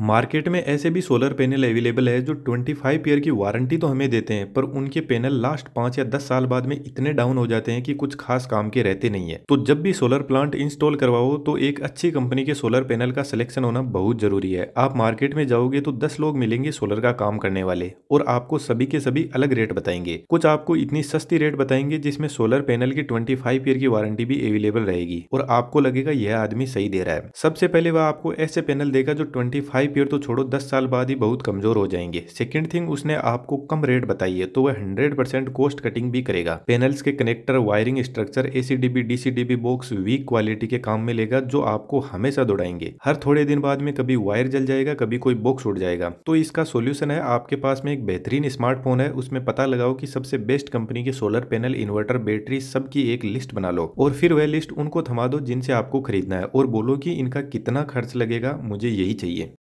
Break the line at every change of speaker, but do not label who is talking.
market में ऐसे भी सोलर पैनल अवेलेबल है जो 25 ईयर की वारंटी तो हमें देते हैं पर उनके पैनल लास्ट पाँच या दस साल बाद में इतने डाउन हो जाते हैं कि कुछ खास काम के रहते नहीं है तो जब भी सोलर प्लांट इंस्टॉल करवाओ तो एक अच्छी कंपनी के सोलर पैनल का सिलेक्शन होना बहुत जरूरी है आप मार्केट में जाओगे तो दस लोग मिलेंगे सोलर का काम करने वाले और आपको सभी के सभी अलग रेट बताएंगे कुछ आपको इतनी सस्ती रेट बताएंगे जिसमें सोलर पैनल की ट्वेंटी ईयर की वारंटी भी अवेलेबल रहेगी और आपको लगेगा यह आदमी सही दे रहा है सबसे पहले वह आपको ऐसे पैनल देगा जो ट्वेंटी फाइव ईयर तो छोड़ो दस साल बाद ही बहुत कमजोर हो जाएंगे सेकेंड थिंग उसने आपको कम रेट बताई है तो वह हंड्रेड परसेंट कॉस्ट कटिंग भी करेगा पैनल्स के connector wiring structure ACDB DCDB box weak quality के काम में लेगा जो आपको हमेशा दौड़ाएंगे हर थोड़े दिन बाद में कभी वायर जल जाएगा कभी कोई बॉक्स उड़ जाएगा तो इसका सोल्यूशन है आपके पास में एक बेहतरीन स्मार्टफोन है उसमें पता लगाओ की सबसे बेस्ट कंपनी के सोलर पैनल इन्वर्टर बैटरी सबकी एक लिस्ट बना लो और फिर वह लिस्ट उनको थमा दो जिनसे आपको खरीदना है और बोलो की इनका कितना खर्च लगेगा मुझे यही चाहिए